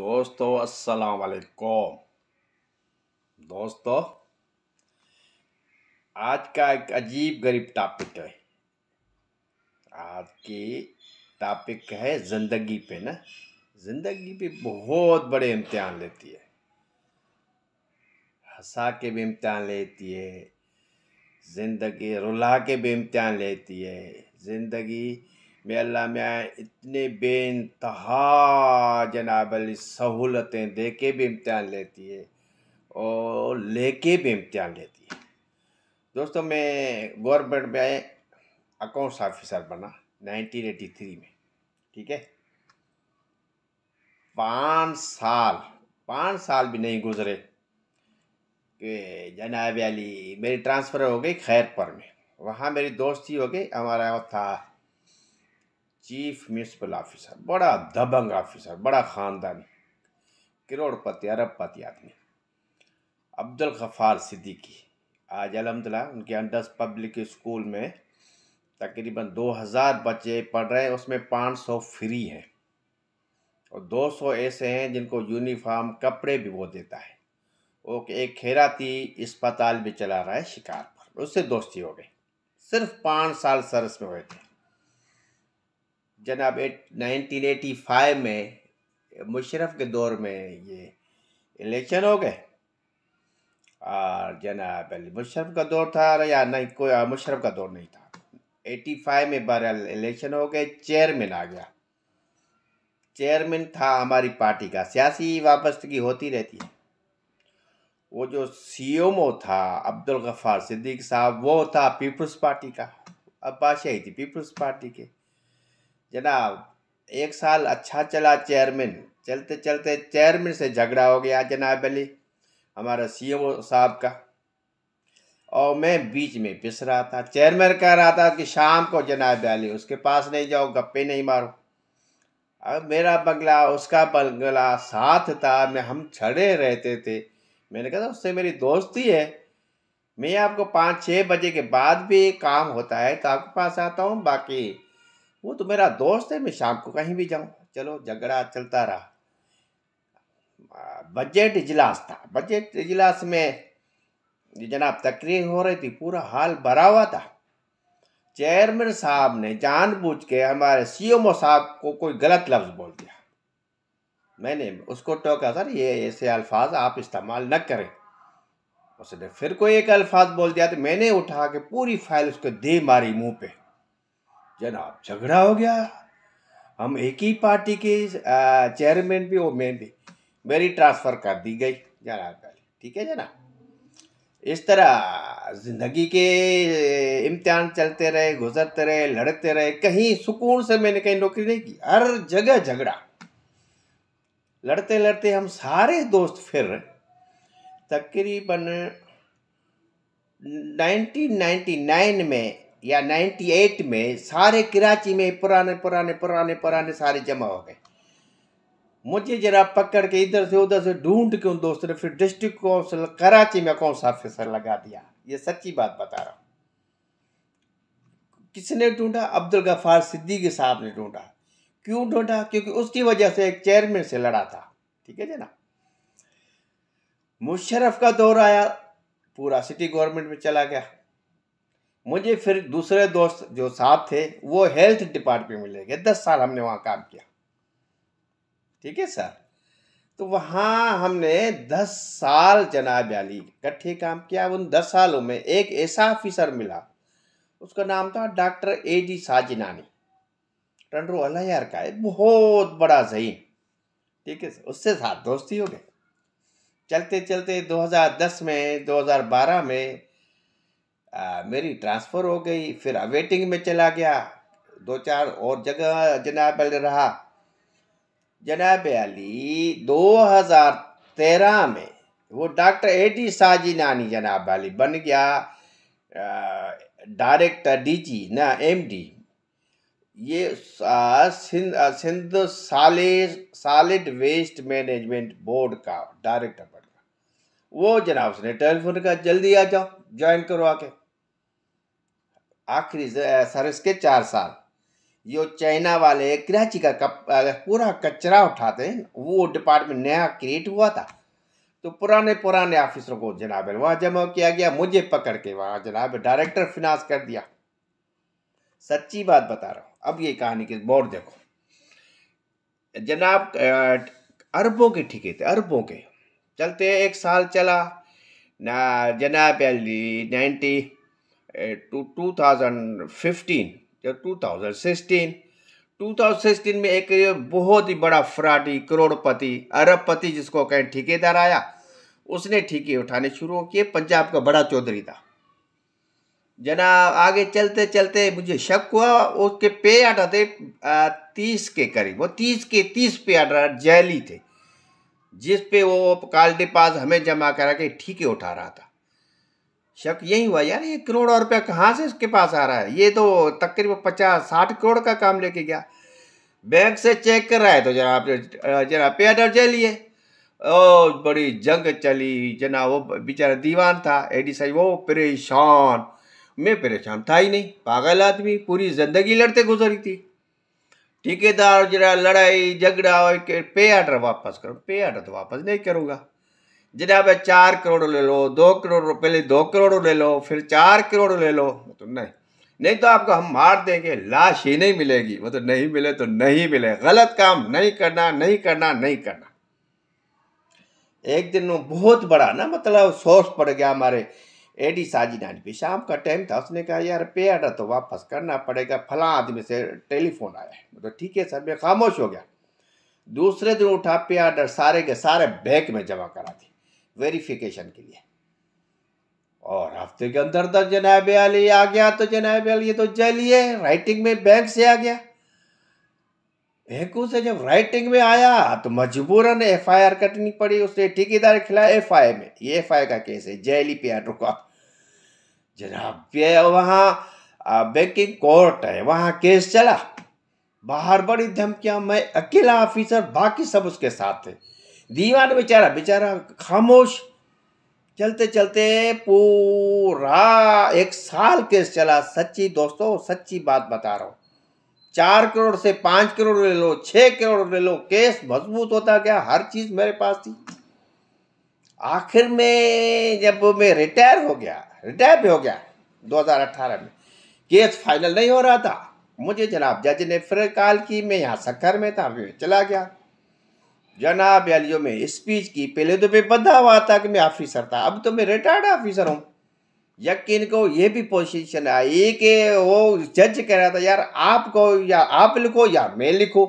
दोस्तों अस्सलाम वालेकुम दोस्तों आज का एक अजीब गरीब टॉपिक है आज की टॉपिक है ज़िंदगी पे ना ज़िंदगी पे बहुत बड़े इम्तिहान लेती है हंसा के भी इम्तिहान लेती है ज़िंदगी रुला के भी इम्तिहान लेती है ज़िंदगी మే అల్లా మే ఇత్నే బే ఇంతహా జనాబ్ అలీ సౌలతేں దేకే బి ఇమ్తాన లేతీయే ఓ లేకే బి ఇమ్తాన లేతీయే దోస్తో మే గవర్నమెంట్ బ్యాంక్ అకౌంట్స్ ఆఫీసర్ బనా 1983 మే ఠీకే 5 సాల్ 5 సాల్ బి నహీ గుజరే కే జనాబ్ అలీ మేరీ ట్రాన్స్‌ఫర్ హో గయ్ ఖైర్ పర్ మే వహా మేరీ దోస్తి హో గయ్ అమరా హో థా चीफ म्यूनसिपल ऑफिसर बड़ा दबंग ऑफिसर बड़ा ख़ानदानी करोड़पति अरबपति आदमी अब्दुल गफ़ार सिद्दीकी आज अलहमदिल्ला उनके अंडर पब्लिक स्कूल में तकरीबन 2000 बच्चे पढ़ रहे हैं उसमें 500 फ्री हैं और 200 ऐसे हैं जिनको यूनिफॉर्म कपड़े भी वो देता है वो एक खैराती अस्पताल भी चला रहा है शिकारपुर उससे दोस्ती हो गई सिर्फ पाँच साल सर्विस में हुए थे जनाब एट नाइनटीन एटी फाइव में मुशरफ के दौर में ये इलेक्शन हो गए और जनाब मुशरफ का दौर था या नहीं कोई मुशरफ का दौर नहीं था एटी फाइव में बहरहाल इलेक्शन हो गए चेयरमैन आ गया चेयरमैन था हमारी पार्टी का सियासी वापस्तगी होती रहती है वो जो सी एम ओ था अब्दुल गफ़ार सिद्दीक साहब वो था पीपल्स पार्टी का अब बादशाही थी पीपल्स पार्टी के जनाब एक साल अच्छा चला चेयरमैन चलते चलते चेयरमैन से झगड़ा हो गया जनाब अली हमारा सी साहब का और मैं बीच में पिस रहा था चेयरमैन कह रहा था कि शाम को जनाब अली उसके पास नहीं जाओ गप्पे नहीं मारो अब मेरा बंगला उसका बंगला साथ था मैं हम छड़े रहते थे मैंने कहा था उससे मेरी दोस्ती है मैं आपको पाँच छः बजे के बाद भी काम होता है तो आपके पास आता हूँ बाकी वो तो मेरा दोस्त है मैं शाम को कहीं भी जाऊँ चलो झगड़ा चलता रहा बजट इजलास था बजट इजलास में जनाब तकरीर हो रही थी पूरा हाल भरा हुआ था चेयरमैन साहब ने जानबूझ के हमारे सीएमओ साहब को कोई गलत लफ्ज़ बोल दिया मैंने उसको टोका सर ये ऐसे अल्फाज आप इस्तेमाल न करें उसने फिर कोई एक अल्फाज बोल दिया तो मैंने उठा के पूरी फाइल उसको दे मारी मुंह पे जनाब झगड़ा हो गया हम एक ही पार्टी के चेयरमैन भी हो मैं भी मेरी ट्रांसफ़र कर दी गई जनाब पहले ठीक है जनाब इस तरह ज़िंदगी के इम्तहान चलते रहे गुजरते रहे लड़ते रहे कहीं सुकून से मैंने कहीं नौकरी नहीं की हर जगह झगड़ा लड़ते लड़ते हम सारे दोस्त फिर तकरीबन 1999 में या 98 में सारे कराची में पुराने पुराने पुराने पुराने सारे जमा हो गए मुझे जरा पकड़ के इधर से उधर से ढूंढ के उन दोस्तों ने फिर डिस्ट्रिक्ट काउंसिल कराची में कौन सा ऑफिसर लगा दिया ये सच्ची बात बता रहा हूँ किसने ढूंढा अब्दुल गफ़ार सिद्दीकी साहब ने ढूंढा क्यों ढूंढा क्योंकि उसकी वजह से एक चेयरमैन से लड़ा था ठीक है जना मुशरफ का दौर आया पूरा सिटी गवर्नमेंट में चला गया मुझे फिर दूसरे दोस्त जो साहब थे वो हेल्थ डिपार्टमेंट में ले गए दस साल हमने वहाँ काम किया ठीक है सर तो वहाँ हमने दस साल जनाब अली इकट्ठे काम किया उन दस सालों में एक ऐसा ऑफिसर मिला उसका नाम था डॉक्टर ए जी साजिनानी टंडरू अलहयार का है बहुत बड़ा जहीन ठीक है सर उससे साथ दोस्ती हो गए चलते चलते 2010 में 2012 में मेरी ट्रांसफ़र हो गई फिर अवेटिंग में चला गया दो चार और जगह जनाब अली रहा जनाब अली दो हज़ार तेरह में वो डॉक्टर ए डी नानी जनाब अली बन गया डायरेक्टर डी जी ना एम डी ये सिंध सिंध साले सालिड वेस्ट मैनेजमेंट बोर्ड का डायरेक्टर बन गया वो जनाब उसने टेलीफोन का जल्दी आ जाओ ज्वाइन करो आके आखिरी सर्विस के चार साल जो चाइना वाले क्राची का पूरा कचरा उठाते हैं वो डिपार्टमेंट नया क्रिएट हुआ था तो पुराने पुराने ऑफिसरों को जनाब वहाँ जमा किया गया मुझे पकड़ के वहाँ जनाब डायरेक्टर फिनास कर दिया सच्ची बात बता रहा हूँ अब ये कहानी के बोर्ड देखो जनाब अरबों के ठेके थे अरबों के चलते एक साल चला ना जनाब नाइन्टी टू थाउजेंड फिफ्टीन या टू थाउजेंड सिक्सटीन 2016 में एक बहुत ही बड़ा फ्राडी करोड़पति अरबपति जिसको कहें ठेकेदार आया उसने ठेके उठाने शुरू किए पंजाब का बड़ा चौधरी था जनाब आगे चलते चलते मुझे शक हुआ उसके पे आटा थे तीस के करीब वो तीस के तीस पे आटा जैली थे जिस पे वो कालडे पास हमें जमा करा के ठीके उठा रहा था शक यही हुआ यार ये करोड़ रुपया कहाँ से इसके पास आ रहा है ये तो तकरीबन पचास साठ करोड़ का काम लेके गया बैंक से चेक कर रहा है तो जरा आप जरा पे अर्जे लिए और बड़ी जंग चली जना वो बेचारा दीवान था एडी साहब वो परेशान मैं परेशान था ही नहीं पागल आदमी पूरी जिंदगी लड़ते गुजरी थी ठेकेदार जरा लड़ाई झगड़ा पे आर्डर वापस करो पे आर्डर तो वापस नहीं करूँगा जनाब चार करोड़ ले लो दो करोड़ पहले ले दो करोड़ ले लो फिर चार करोड़ ले लो तो नहीं नहीं तो आपको हम मार देंगे लाश ही नहीं मिलेगी वो तो नहीं मिले तो नहीं मिले गलत काम नहीं करना नहीं करना नहीं करना एक दिन वो बहुत बड़ा ना मतलब सोर्स पड़ गया हमारे एडी साजी नानी पे शाम का टाइम था उसने कहा यार पे आडा तो वापस करना पड़ेगा फला आदमी से टेलीफोन आया है मतलब ठीक है सर मैं खामोश हो गया दूसरे दिन उठा पे आडर सारे के सारे बैंक में जमा करा दी वेरिफिकेशन के लिए और हफ्ते के अंदर अंदर जनाब अली आ गया तो जनाब अली तो जलिए राइटिंग में बैंक से आ गया बैंकों से जब राइटिंग में आया तो मजबूरन एफ आई आर कटनी पड़ी उसने ठेकेदार खिलाया खिलाफ एफ आई में ये एफ आई का केस है जेली पे रुका जनाब ये वहाँ बैंकिंग कोर्ट है वहाँ केस चला बाहर बड़ी धमकियां मैं अकेला ऑफिसर बाकी सब उसके साथ थे दीवान बेचारा बेचारा खामोश चलते चलते पूरा एक साल केस चला सच्ची दोस्तों सच्ची बात बता रहा हूँ चार करोड़ से पाँच करोड़ ले लो छः करोड़ ले लो केस मजबूत होता गया हर चीज़ मेरे पास थी आखिर में जब मैं रिटायर हो गया रिटायर भी हो गया 2018 में केस फाइनल नहीं हो रहा था मुझे जनाब जज ने फिर कॉल की मैं यहाँ सक्कर में था फिर चला गया जनाब एलियो में स्पीच की पहले तो मैं बदा हुआ था कि मैं ऑफिसर था अब तो मैं रिटायर्ड ऑफिसर हूँ यकीन को ये भी पोजीशन आई कि वो जज कह रहा था यार आप कहो या आप लिखो या मैं लिखो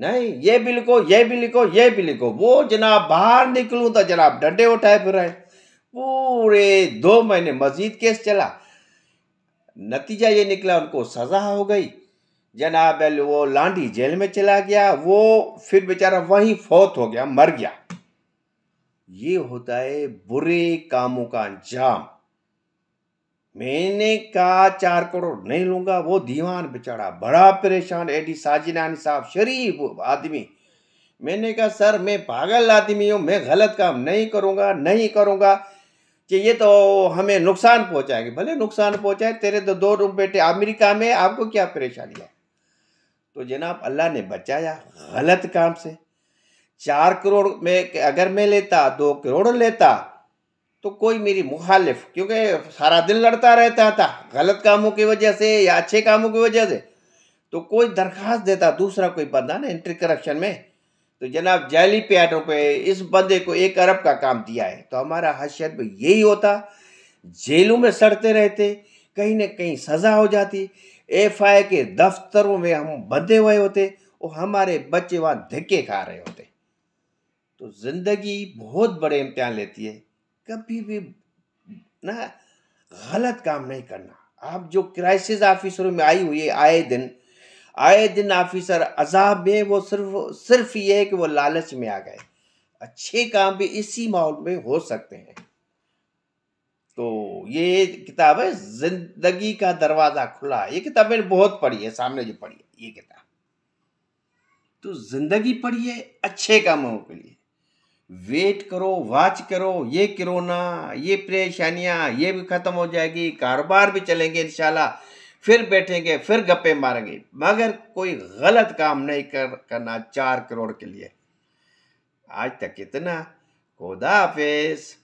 नहीं ये भी लिखो ये भी लिखो ये भी लिखो वो जनाब बाहर निकलूँ तो जनाब डंडे उठाए फिर रहे पूरे दो महीने मजीद केस चला नतीजा ये निकला उनको सजा हो गई जनाब वो लांडी जेल में चला गया वो फिर बेचारा वहीं फौत हो गया मर गया ये होता है बुरे कामों का अंजाम मैंने कहा चार करोड़ नहीं लूंगा वो दीवान बेचारा बड़ा परेशान एडी साजिनानी साहब शरीफ आदमी मैंने कहा सर मैं पागल आदमी हूँ मैं गलत काम नहीं करूँगा नहीं करूँगा कि ये तो हमें नुकसान पहुँचाएगी भले नुकसान पहुँचाए तेरे तो दो रूम बेटे अमेरिका में आपको क्या परेशानी है तो जनाब अल्लाह ने बचाया गलत काम से चार करोड़ में अगर मैं लेता दो करोड़ लेता तो कोई मेरी मुखालिफ क्योंकि सारा दिन लड़ता रहता था गलत कामों की वजह से या अच्छे कामों की वजह से तो कोई दरख्वास्त देता दूसरा कोई बंदा ना एंट्री करप्शन में तो जनाब जाली प्याटों पे इस बंदे को एक अरब का काम दिया है तो हमारा हशियत भी यही होता जेलों में सड़ते रहते कहीं ना कहीं सज़ा हो जाती एफ आई के दफ्तरों में हम बंधे हुए होते और हमारे बच्चे वहाँ धक्के खा रहे होते तो ज़िंदगी बहुत बड़े इम्तहान लेती है कभी भी ना गलत काम नहीं करना आप जो क्राइसिस ऑफिसरों में आई हुई है आए दिन आए दिन ऑफिसर अजाब में वो सिर्फ सिर्फ ये है कि वो लालच में आ गए अच्छे काम भी इसी माहौल में हो सकते हैं तो ये किताब है जिंदगी का दरवाज़ा खुला ये किताब मैंने बहुत पढ़ी है सामने जो पढ़ी है ये किताब तो जिंदगी पढ़िए अच्छे कामों के लिए वेट करो वाच करो ये करोना ये परेशानियाँ ये भी ख़त्म हो जाएगी कारोबार भी चलेंगे इंशाल्लाह फिर बैठेंगे फिर गप्पे मारेंगे मगर कोई गलत काम नहीं कर करना चार करोड़ के लिए आज तक इतना खुदा हाफिज़